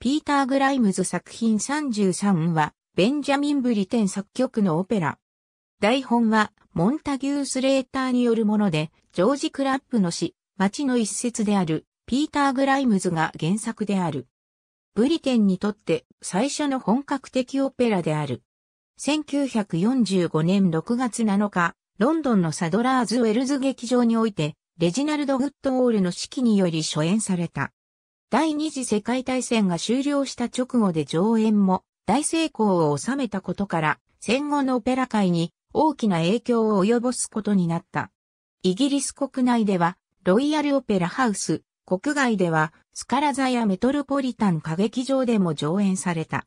ピーター・グライムズ作品33は、ベンジャミン・ブリテン作曲のオペラ。台本は、モンタギュー・スレーターによるもので、ジョージ・クラップの詩、街の一節である、ピーター・グライムズが原作である。ブリテンにとって最初の本格的オペラである。1945年6月7日、ロンドンのサドラーズ・ウェルズ劇場において、レジナルド・グッドオールの指揮により初演された。第二次世界大戦が終了した直後で上演も大成功を収めたことから戦後のオペラ界に大きな影響を及ぼすことになった。イギリス国内ではロイヤルオペラハウス、国外ではスカラザやメトロポリタン歌劇場でも上演された。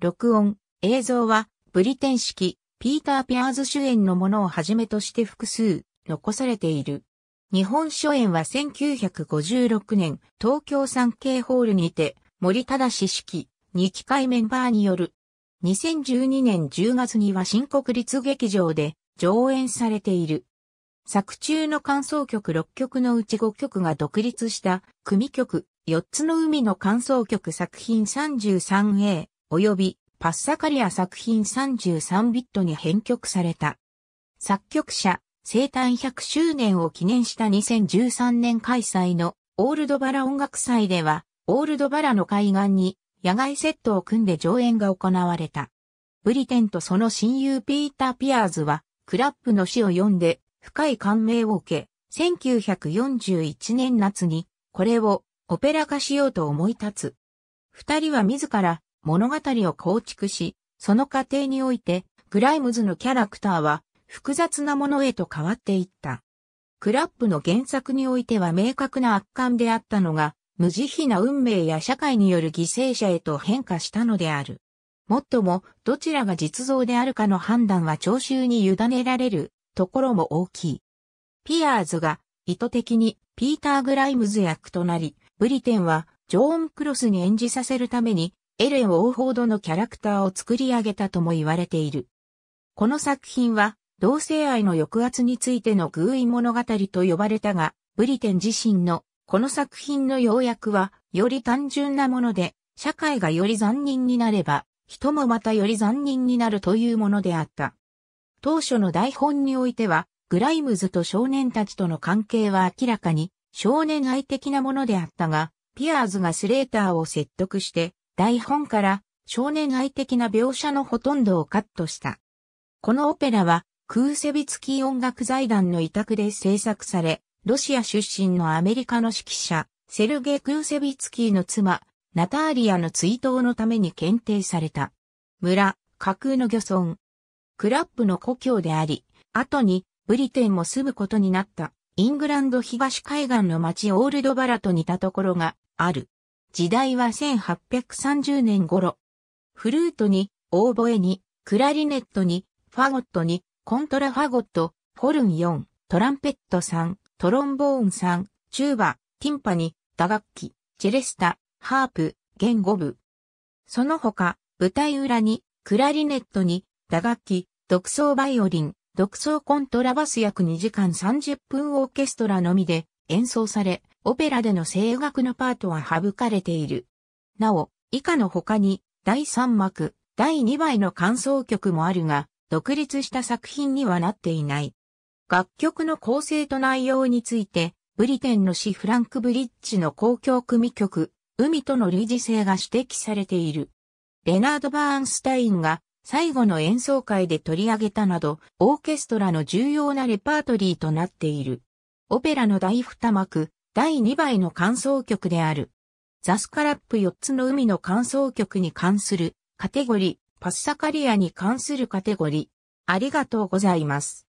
録音、映像はブリテン式ピーター・ピアーズ主演のものをはじめとして複数残されている。日本書園は1956年、東京産経ホールにて、森忠史式、2機会メンバーによる。2012年10月には新国立劇場で上演されている。作中の感想曲6曲のうち5曲が独立した組曲4つの海の感想曲作品 33A 及びパッサカリア作品33ビットに編曲された。作曲者生誕100周年を記念した2013年開催のオールドバラ音楽祭では、オールドバラの海岸に野外セットを組んで上演が行われた。ブリテンとその親友ピーター・ピアーズは、クラップの詩を読んで深い感銘を受け、1941年夏にこれをオペラ化しようと思い立つ。二人は自ら物語を構築し、その過程において、グライムズのキャラクターは複雑なものへと変わっていった。クラップの原作においては明確な悪感であったのが、無慈悲な運命や社会による犠牲者へと変化したのである。もっとも、どちらが実像であるかの判断は聴衆に委ねられるところも大きい。ピアーズが意図的にピーター・グライムズ役となり、ブリテンはジョーン・クロスに演じさせるためにエレン・オーフォードのキャラクターを作り上げたとも言われている。この作品は同性愛の抑圧についての偶意物語と呼ばれたが、ブリテン自身のこの作品の要約は、より単純なもので、社会がより残忍になれば、人もまたより残忍になるというものであった。当初の台本においては、グライムズと少年たちとの関係は明らかに少年愛的なものであったが、ピアーズがスレーターを説得して、台本から少年愛的な描写のほとんどをカットした。このオペラはクーセビツキー音楽財団の委託で制作され、ロシア出身のアメリカの指揮者、セルゲイ・クーセビツキーの妻、ナターリアの追悼のために検定された。村、架空の漁村。クラップの故郷であり、後にブリテンも住むことになったイングランド東海岸の町オールドバラと似たところがある。時代は1830年頃。フルートに、オーボエに、クラリネットに、ファゴットに、コントラファゴット、フォルン4、トランペット3、トロンボーン3、チューバ、ティンパニ、打楽器、チェレスタ、ハープ、弦5部。その他、舞台裏に、クラリネットに、打楽器、独奏バイオリン、独奏コントラバス約2時間30分オーケストラのみで演奏され、オペラでの声楽のパートは省かれている。なお、以下の他に、第3幕、第2倍の感想曲もあるが、独立した作品にはなっていない。楽曲の構成と内容について、ブリテンの詩フランク・ブリッジの公共組曲、海との類似性が指摘されている。レナード・バーンスタインが最後の演奏会で取り上げたなど、オーケストラの重要なレパートリーとなっている。オペラの第二幕、第二倍の感想曲である。ザスカラップ4つの海の感想曲に関するカテゴリー。パッサカリアに関するカテゴリー。ありがとうございます。